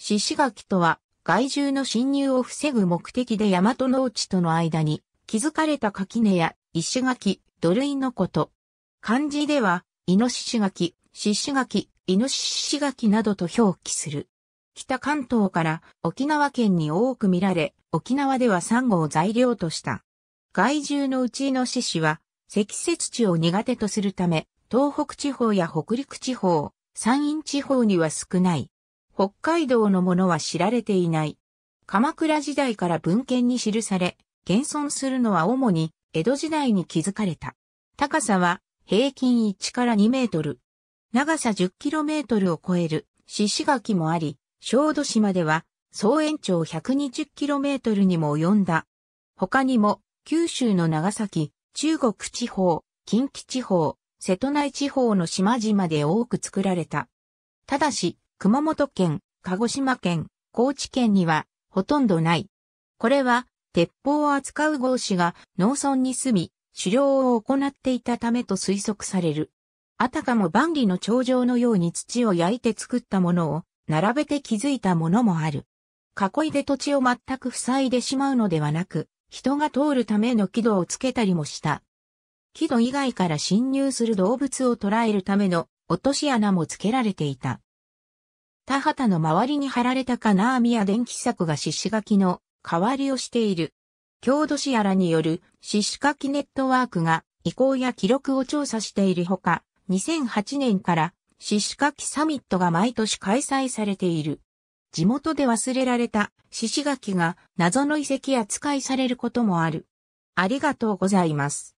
獅子垣とは、害獣の侵入を防ぐ目的で大和農地との間に、築かれた垣根や石垣、土塁のこと。漢字では、イノシシ垣、獅子垣、イノシシ垣などと表記する。北関東から沖縄県に多く見られ、沖縄ではサンゴを材料とした。害獣のうちイノシシは、積雪地を苦手とするため、東北地方や北陸地方、山陰地方には少ない。北海道のものは知られていない。鎌倉時代から文献に記され、現存するのは主に江戸時代に築かれた。高さは平均1から2メートル。長さ1 0トルを超える獅子垣もあり、小豆島では総延長1 2 0トルにも及んだ。他にも九州の長崎、中国地方、近畿地方、瀬戸内地方の島々で多く作られた。ただし、熊本県、鹿児島県、高知県にはほとんどない。これは、鉄砲を扱う合子が農村に住み、狩猟を行っていたためと推測される。あたかも万里の長城のように土を焼いて作ったものを並べて築いたものもある。囲いで土地を全く塞いでしまうのではなく、人が通るための木戸をつけたりもした。木戸以外から侵入する動物を捕らえるための落とし穴もつけられていた。田畑の周りに貼られた金網や電気柵が獅子垣の代わりをしている。郷土史やらによる獅子垣ネットワークが移行や記録を調査しているほか、2008年から獅子垣サミットが毎年開催されている。地元で忘れられた獅子垣が謎の遺跡扱いされることもある。ありがとうございます。